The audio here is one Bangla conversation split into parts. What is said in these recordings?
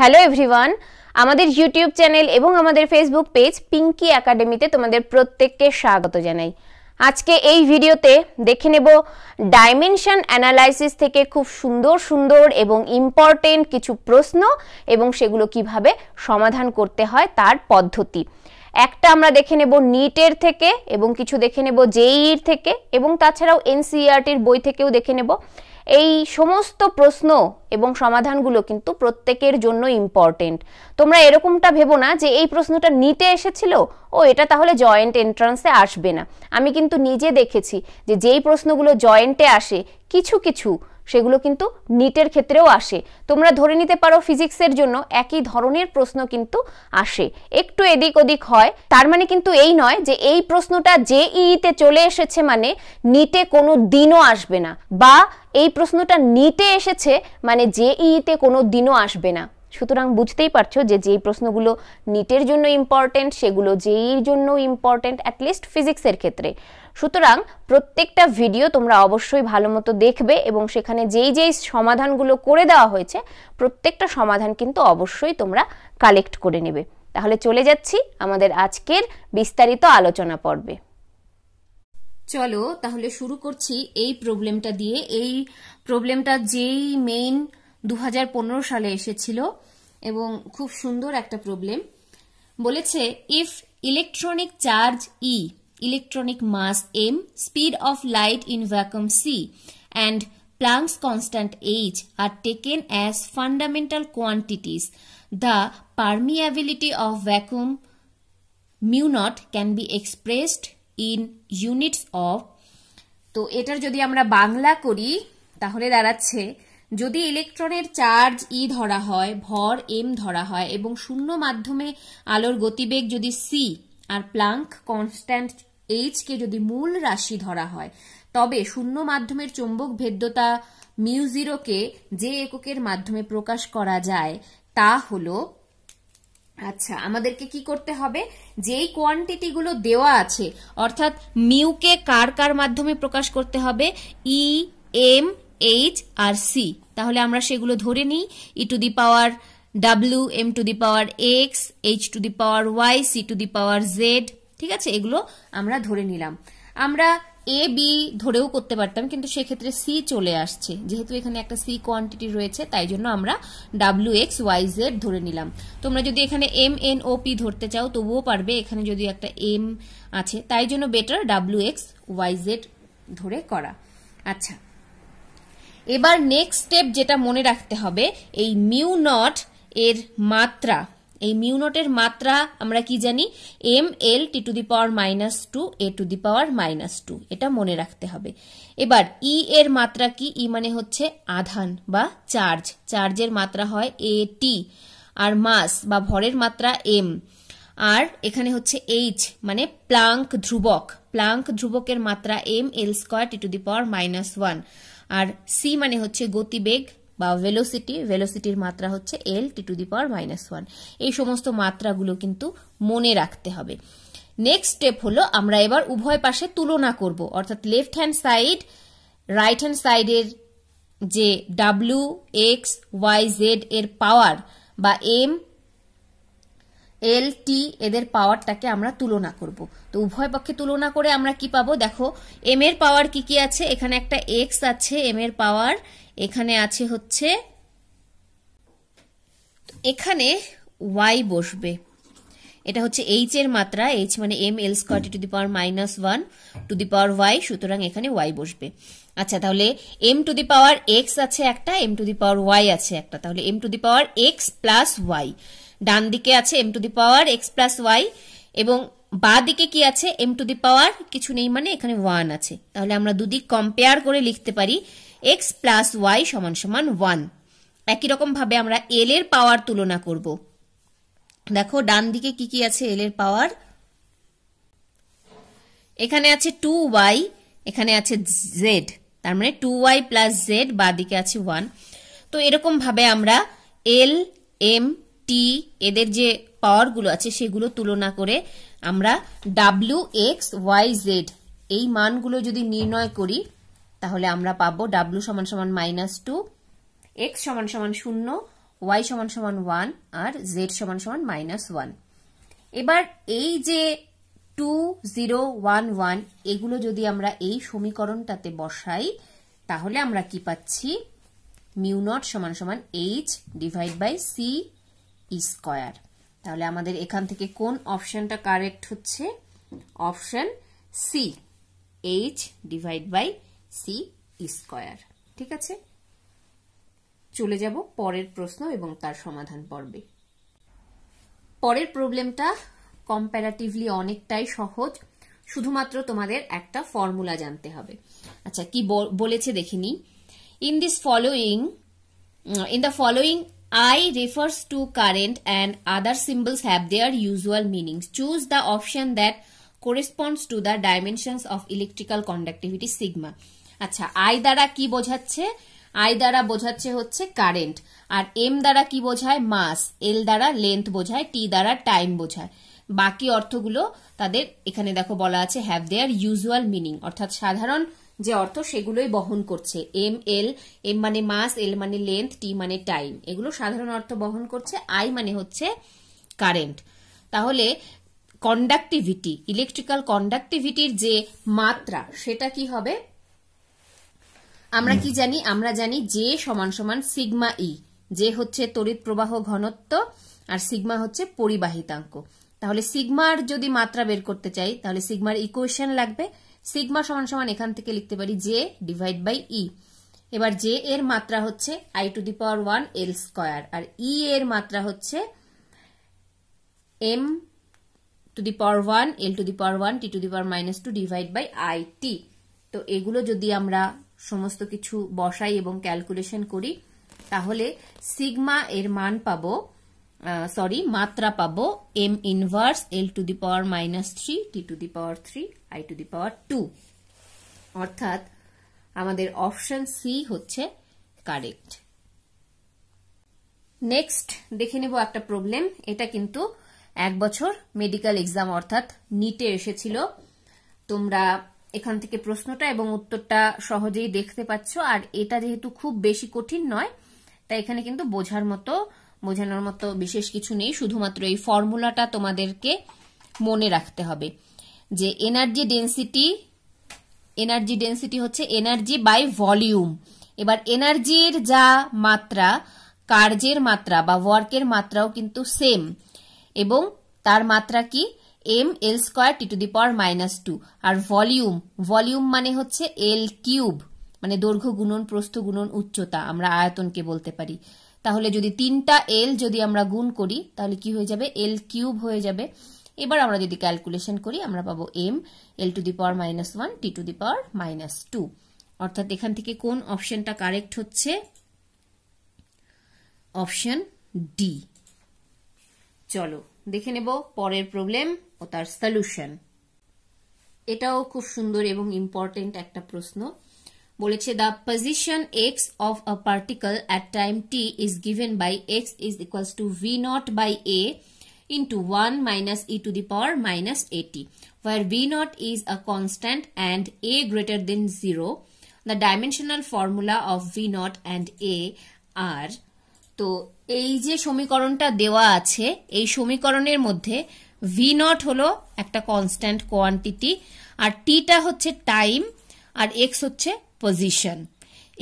হ্যালো এভরিওয়ান আমাদের ইউটিউব চ্যানেল এবং আমাদের ফেসবুক পেজ পিঙ্কি একাডেমিতে তোমাদের প্রত্যেককে স্বাগত জানাই আজকে এই ভিডিওতে দেখে নেব ডাইমেনশন অ্যানালাইসিস থেকে খুব সুন্দর সুন্দর এবং ইম্পর্টেন্ট কিছু প্রশ্ন এবং সেগুলো কিভাবে সমাধান করতে হয় তার পদ্ধতি একটা আমরা দেখে নেব নিটের থেকে এবং কিছু দেখে নেব জেইর e e থেকে এবং তাছাড়াও এনসিইআরটির e বই থেকেও দেখে নেব এই সমস্ত প্রশ্ন এবং সমাধানগুলো কিন্তু প্রত্যেকের জন্য ইম্পর্টেন্ট তোমরা এরকমটা ভেবো না যে এই প্রশ্নটা নিতে এসেছিল ও এটা তাহলে জয়েন্ট এন্ট্রান্সে আসবে না আমি কিন্তু নিজে দেখেছি যে যেই প্রশ্নগুলো জয়েন্টে আসে কিছু কিছু সেগুলো কিন্তু নিটের ক্ষেত্রেও আসে তোমরা ধরে নিতে পারো ফিজিক্সের জন্য একই ধরনের প্রশ্ন কিন্তু আসে একটু এদিক ওদিক হয় তার মানে কিন্তু এই নয় যে এই প্রশ্নটা যে ইতে চলে এসেছে মানে নিটে কোনো দিনও আসবে না বা এই প্রশ্নটা নিটে এসেছে মানে যে ইতে কোনো দিনও আসবে না সুতরাং বুঝতেই পারছো যে যেই প্রশ্নগুলো নিটের জন্য ইম্পর্টেন্ট সেগুলো যেই জন্য ইম্পর্টেন্ট অ্যাটলিস্ট ফিজিক্সের ক্ষেত্রে সুতরাং প্রত্যেকটা ভিডিও তোমরা অবশ্যই ভালো মতো দেখবে এবং সেখানে যেই যেই সমাধানগুলো করে দেওয়া হয়েছে প্রত্যেকটা সমাধান কিন্তু অবশ্যই তোমরা কালেক্ট করে নেবে তাহলে চলে যাচ্ছি আমাদের আজকের বিস্তারিত আলোচনা পর্বে চলো তাহলে শুরু করছি এই প্রবলেমটা দিয়ে এই প্রবলেমটা যেই মেইন দু সালে এসেছিল এবং খুব সুন্দর একটা প্রবলেম বলেছে if electronic charge E electronic mass M speed of light in vacuum C and Planck's constant H are taken as fundamental quantities the permeability of vacuum mu naught can be expressed in units of তো এটার যদি আমরা বাংলা করি তাহলে দাঁড়াচ্ছে যদি ইলেকট্রনের চার্জ ই ধরা হয় ভর এম ধরা হয় এবং শূন্য মাধ্যমে আলোর গতিবেগ যদি সি আর প্লাঙ্ক কনস্ট্যান্ট এইচ কে যদি মূল রাশি ধরা হয় তবে শূন্য মাধ্যমের চৌম্বক ভেদ্যতা মিউ জিরোকে যে এককের মাধ্যমে প্রকাশ করা যায় তা হলো আচ্ছা আমাদেরকে কি করতে হবে যেই কোয়ান্টিটিগুলো দেওয়া আছে অর্থাৎ মিউকে কার কার মাধ্যমে প্রকাশ করতে হবে ই e, এম এইচ আর সি তাহলে আমরা সেগুলো ধরে নিই E to the power W M to the power X H to the power Y C to the power Z ঠিক আছে এগুলো আমরা ধরে নিলাম আমরা এ বি ধরেও করতে পারতাম কিন্তু সেক্ষেত্রে সি চলে আসছে যেহেতু এখানে একটা সি কোয়ান্টিটি রয়েছে তাই জন্য আমরা ডাব্লিউ এক্স ওয়াই জেড ধরে নিলাম তোমরা যদি এখানে এম এন ও পি ধরতে চাও তবুও পারবে এখানে যদি একটা এম আছে তাই জন্য better W X Y Z ধরে করা আচ্ছা এবার নেক্সট স্টেপ যেটা মনে রাখতে হবে এই মিউ নট এর মাত্রা এই মিউ মাত্রা আমরা কি জানি M L T to the power minus two A to the power minus two এটা মনে রাখতে হবে এবার ই e এর মাত্রা কি ই e মানে হচ্ছে আধান বা চার্জ চার্জের মাত্রা হয় এ টি আর মাস বা ভরের মাত্রা এম আর এখানে হচ্ছে এইচ মানে প্লাঙ্ক ধ্রুবক প্লাঙ্ক ধ্রুবকের মাত্রা M L square T to the power minus one আর সি মানে হচ্ছে গতিবেগ বা ভেলোসিটি ভেলোসিটির মাত্রা হচ্ছে L T to the power minus one এই সমস্ত মাত্রাগুলো কিন্তু মনে রাখতে হবে নেক্সট স্টেপ হলো আমরা এবার উভয় পাশে তুলনা করব অর্থাৎ left hand side right hand সাইডের যে ডাব্লিউ এক্স ওয়াই জেড এর পাওয়ার বা এম এল টি এদের পাওয়ারটাকে আমরা তুলনা করব তো উভয় পক্ষে তুলনা করে আমরা কি পাবো দেখো এম এর পাওয়ার কি কি আছে এখানে একটা এক্স আছে এম এর পাওয়ার এখানে আছে হচ্ছে এখানে ওয়াই বসবে এটা হচ্ছে এইচ এর মাত্রা এইচ মানে M L square to the power minus one to the power Y সুতরাং এখানে ওয়াই বসবে আচ্ছা তাহলে M to the power X আছে একটা M to the power Y আছে একটা তাহলে M to the power X plus Y ডান দিকে আছে M to the power X plus Y এবং বা দিকে কি আছে এম টু দি পাওয়ার কিছু নেই মানে এখানে ওয়ান আছে তাহলে আমরা দুদিক কম্পেয়ার করে লিখতে পারি এক্স প্লাস ওয়াই সমান সমান ওয়ান একই রকম ভাবে আমরা এল এর পাওয়ার তুলনা করব দেখো ডান দিকে কি কি আছে এল এর পাওয়ার এখানে আছে টু ওয়াই এখানে আছে জেড তার মানে টু ওয়াই প্লাস জেড বা দিকে আছে ওয়ান তো এরকমভাবে আমরা এল এম টি এদের যে পাওয়ারগুলো আছে সেগুলো তুলনা করে আমরা ডাব্লিউ এক্স ওয়াই জেড এই মানগুলো যদি নির্ণয় করি তাহলে আমরা পাবো ডাব্লু সমান সমান মাইনাস টু এক্স সমান সমান শূন্য ওয়াই সমান সমান ওয়ান আর জেড সমান সমান মাইনাস ওয়ান এবার এই যে টু জিরো ওয়ান ওয়ান এগুলো যদি আমরা এই সমীকরণটাতে বসাই তাহলে আমরা কি পাচ্ছি মিউ নট সমান সমান H divide by C square তাহলে আমাদের এখান থেকে কোন অপশনটা কারেক্ট হচ্ছে option C H divide by C square ঠিক আছে চলে যাব পরের প্রশ্ন এবং তার সমাধান পর্বে পরের প্রবলেমটা কম্প্যারাটিভলি অনেকটাই সহজ শুধুমাত্র তোমাদের একটা ফর্মুলা জানতে হবে আচ্ছা কি বলেছে দেখে in this following in the following I refers to current and other symbols have their usual meanings choose the option that corresponds to the dimensions of electrical conductivity sigma আচ্ছা আই দ্বারা কি বোঝাচ্ছে আই দ্বারা বোঝাচ্ছে হচ্ছে কারেন্ট আর এম দ্বারা কি বোঝায় মাস এল দ্বারা লেন্থ বোঝায় টি দ্বারা টাইম বোঝায় বাকি অর্থগুলো তাদের এখানে দেখো বলা আছে হ্যাভ দেয়ার ইউজুয়াল মিনিং অর্থাৎ সাধারণ যে অর্থ সেগুলোই বহন করছে এম এল এম মানে মাস এল মানে লেন্থ টি মানে টাইম এগুলো সাধারণ অর্থ বহন করছে আই মানে হচ্ছে কারেন্ট তাহলে কন্ডাক্টিভিটি ইলেকট্রিক্যাল কন্ডাক্টিভিটির যে মাত্রা সেটা কি হবে আমরা কি জানি আমরা জানি যে সমান সমান সিগমা ই যে হচ্ছে তড়িৎ প্রবাহ ঘনত্ব আর সিগমা হচ্ছে পরিবাহিতাঙ্ক তাহলে সিগমার যদি মাত্রা বের করতে চাই তাহলে সিগমার ইকুয়েশন লাগবে সিগমা সমান সমান এখান থেকে লিখতে পারি জে ডিভাইড বাই ই এবার জে এর মাত্রা হচ্ছে I to the power one L square আর ই e এর মাত্রা হচ্ছে M to the power one L to the power one T to the power minus two divide by I T তো এগুলো যদি আমরা সমস্ত কিছু বসাই এবং ক্যালকুলেশন করি তাহলে সিগমা এর মান পাবো সরি মাত্রা পাবো M inverse L to the power minus three T to the power three I to the power two অর্থাৎ আমাদের অপশন সি হচ্ছে কারেক্ট নেক্সট দেখে নেব একটা প্রবলেম এটা কিন্তু এক বছর মেডিকেল এক্সাম অর্থাৎ নিটে এসেছিল তোমরা এখান থেকে প্রশ্নটা এবং উত্তরটা সহজেই দেখতে পাচ্ছ আর এটা যেহেতু খুব বেশি কঠিন নয় তাই এখানে কিন্তু বোঝার মতো বোঝানোর মতো বিশেষ কিছু নেই শুধুমাত্র এই ফর্মুলাটা তোমাদেরকে মনে রাখতে হবে যে এনার্জি ডেন্সিটি এনার্জি ডেন্সিটি হচ্ছে এনার্জি বাই ভলিউম এবার এনার্জির যা মাত্রা কার্যের মাত্রা বা ওয়ার্কের মাত্রাও কিন্তু সেম এবং তার মাত্রা কি M L square T to the power minus two আর ভলিউম ভলিউম মানে হচ্ছে এল কিউব মানে দৈর্ঘ্য গুণন প্রস্থ গুণন উচ্চতা আমরা আয়তনকে বলতে পারি তাহলে যদি তিনটা এল যদি আমরা গুণ করি তাহলে কি হয়ে যাবে এল কিউব হয়ে যাবে এবার আমরা যদি ক্যালকুলেশন করি আমরা পাবো M L to the power minus one T to the power minus two অর্থাৎ এখান থেকে কোন অপশনটা কারেক্ট হচ্ছে অপশন ডি চলো দেখে নেব পরের প্রবলেম ও তার সলিউশন এটাও খুব সুন্দর এবং ইম্পর্টেন্ট একটা প্রশ্ন বলেছে the position x of a particle at time t is given by x is equals to v not by a one minus e to the power minus a t where v not is a constant and a greater than zero the dimensional formula of v not and a are তো এই যে সমীকরণটা দেওয়া আছে এই সমীকরণের মধ্যে ভি নট হলো একটা কনস্ট্যান্ট কোয়ান্টিটি আর টিটা হচ্ছে টাইম আর এক্স হচ্ছে পজিশন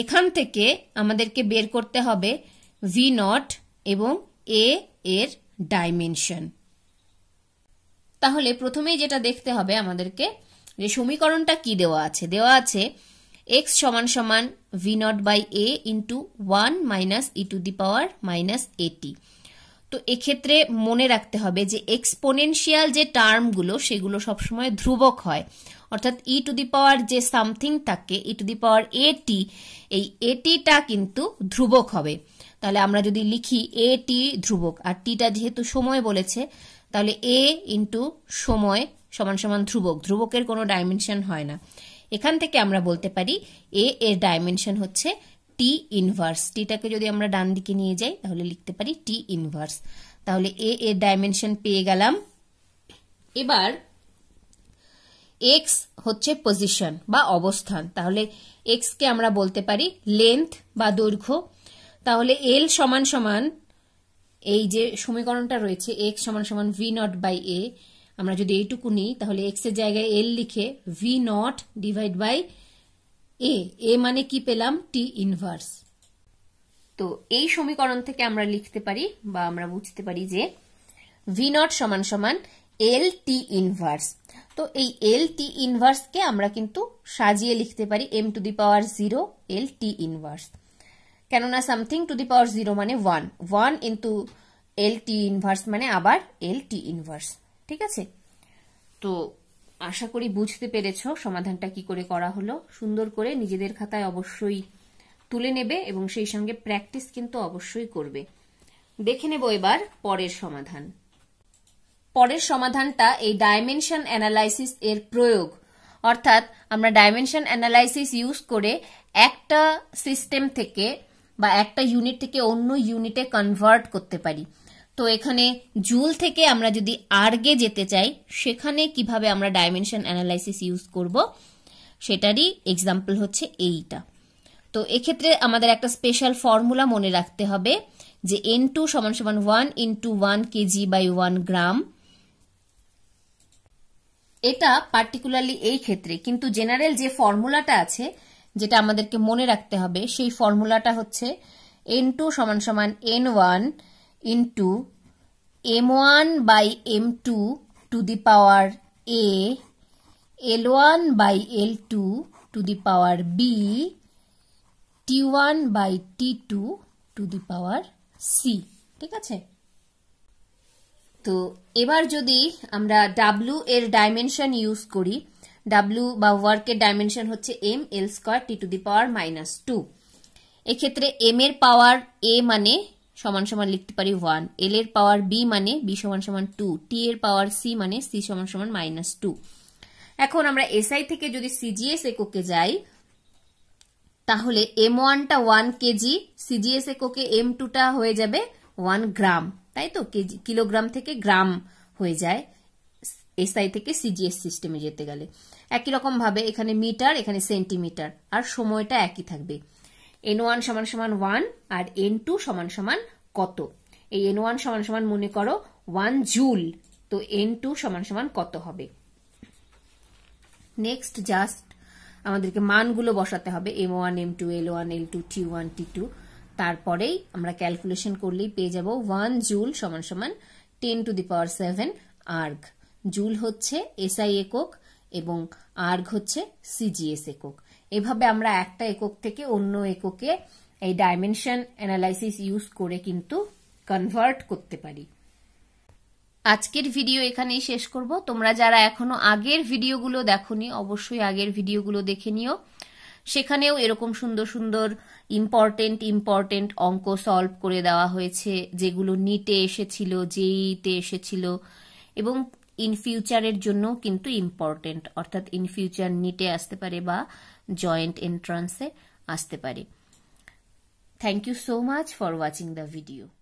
এখান থেকে আমাদেরকে বের করতে হবে ভি নট এবং এ এর ডাইমেনশন তাহলে প্রথমেই যেটা দেখতে হবে আমাদেরকে যে সমীকরণটা কি দেওয়া আছে দেওয়া আছে এক্স সমান সমান v not by a into one minus e to the power minus a t তো এক্ষেত্রে মনে রাখতে হবে যে এক্সপোনেনশিয়াল যে টার্মগুলো সেগুলো সবসময় ধ্রুবক হয় অর্থাৎ ই টু দি পাওয়ার যে সামথিং থাকে ই টু দি পাওয়ার এ টি এই এটিটা কিন্তু ধ্রুবক হবে তাহলে আমরা যদি লিখি এ টি ধ্রুবক আর টিটা যেহেতু সময় বলেছে তাহলে এ ইন্টু সময় সমান সমান ধ্রুবক ধ্রুবকের কোনো ডাইমেনশন হয় না এখান থেকে আমরা বলতে পারি এ এর ডাইমেনশন হচ্ছে টি ইনভার্স টিটাকে যদি আমরা ডান দিকে নিয়ে যাই তাহলে লিখতে পারি টি ইনভার্স তাহলে এ এর ডাইমেনশন পেয়ে গেলাম এবার এক্স হচ্ছে পজিশন বা অবস্থান তাহলে এক্স কে আমরা বলতে পারি লেন্থ বা দৈর্ঘ্য তাহলে এল সমান সমান এই যে সমীকরণটা রয়েছে এক্স সমান সমান ভি নট বাই এ আমরা যদি এইটুকু নিই তাহলে এক্স এর জায়গায় এল লিখে v not divide by a a মানে কি পেলাম টি ইনভার্স তো এই সমীকরণ থেকে আমরা লিখতে পারি বা আমরা বুঝতে পারি যে ভি নট সমান সমান এল টি ইনভার্স তো এই এল টি ইনভার্সকে আমরা কিন্তু সাজিয়ে লিখতে পারি M to the power zero L T inverse কেননা something to the power zero মানে one one into L T inverse মানে আবার এল টি ইনভার্স ঠিক আছে তো আশা করি বুঝতে পেরেছ সমাধানটা কি করে করা হলো সুন্দর করে নিজেদের খাতায় অবশ্যই তুলে নেবে এবং সেই সঙ্গে প্র্যাকটিস কিন্তু অবশ্যই করবে দেখে নেব এবার পরের সমাধান পরের সমাধানটা এই ডাইমেনশন অ্যানালাইসিস এর প্রয়োগ অর্থাৎ আমরা ডাইমেনশন অ্যানালাইসিস ইউজ করে একটা সিস্টেম থেকে বা একটা ইউনিট থেকে অন্য ইউনিটে কনভার্ট করতে পারি তো এখানে জুল থেকে আমরা যদি আর্গে যেতে চাই সেখানে কিভাবে আমরা ডাইমেনশন অ্যানালাইসিস ইউজ করব সেটারই এক্সাম্পল হচ্ছে এইটা তো এক্ষেত্রে আমাদের একটা স্পেশাল ফর্মুলা মনে রাখতে হবে যে এন টু সমান সমান one into one kg by one gram এটা পার্টিকুলারলি এই ক্ষেত্রে কিন্তু জেনারেল যে ফর্মুলাটা আছে যেটা আমাদেরকে মনে রাখতে হবে সেই ফর্মুলাটা হচ্ছে এন টু সমান সমান N one into M one by M two to the power a L one by L two to the power b T one by T two to the power c ঠিক আছে তো এবার যদি আমরা ডাব্লু এর ডাইমেনশন ইউজ করি ডাব্লু বা ওয়ার্কের ডাইমেনশন হচ্ছে M L square T to the power minus two এক্ষেত্রে এম এর পাওয়ার এ মানে সমান সমান লিখতে পারি ওয়ান এল এর পাওয়ার বি মানে বি সমান সমান টু টি এর পাওয়ার সি মানে সি সমান সমান মাইনাস টু এখন আমরা এসআই থেকে যদি সিজিএস এককে যাই তাহলে এম ওয়ানটা ওয়ান কেজি সিজিএস এককে এম টুটা হয়ে যাবে ওয়ান গ্রাম তাই তো কেজি কিলোগ্রাম থেকে গ্রাম হয়ে যায় এসআই থেকে সিজিএস সিস্টেমে যেতে গেলে একই রকম ভাবে এখানে মিটার এখানে সেন্টিমিটার আর সময়টা একই থাকবে এন ওয়ান সমান সমান ওয়ান আর এন টু সমান সমান কত এই এন ওয়ান সমান সমান মনে করো ওয়ান জুল তো এন টু সমান সমান কত হবে নেক্সট জাস্ট আমাদেরকে মানগুলো বসাতে হবে M one M two L one L two T one T two তারপরেই আমরা ক্যালকুলেশন করলেই পেয়ে যাব ওয়ান জুল সমান সমান ten to the power seven erg joule হচ্ছে এসআই একক এবং আর্গ হচ্ছে সিজিএস একক এভাবে আমরা একটা একক থেকে অন্য এককে এই ডাইমেনশন অ্যানালাইসিস ইউজ করে কিন্তু কনভার্ট করতে পারি আজকের ভিডিও এখানেই শেষ করব তোমরা যারা এখনো আগের ভিডিওগুলো দেখো অবশ্যই আগের ভিডিওগুলো দেখে নিও সেখানেও এরকম সুন্দর সুন্দর ইম্পর্টেন্ট ইম্পর্টেন্ট অঙ্ক সলভ করে দেওয়া হয়েছে যেগুলো নিটে এসেছিল জেইতে এসেছিল এবং ইন ফিউচারের জন্য কিন্তু ইম্পর্টেন্ট অর্থাৎ ইন ফিউচার নিটে আসতে পারে বা জয়েন্ট এন্ট্রান্সে আসতে পারে thank you so much for watching the video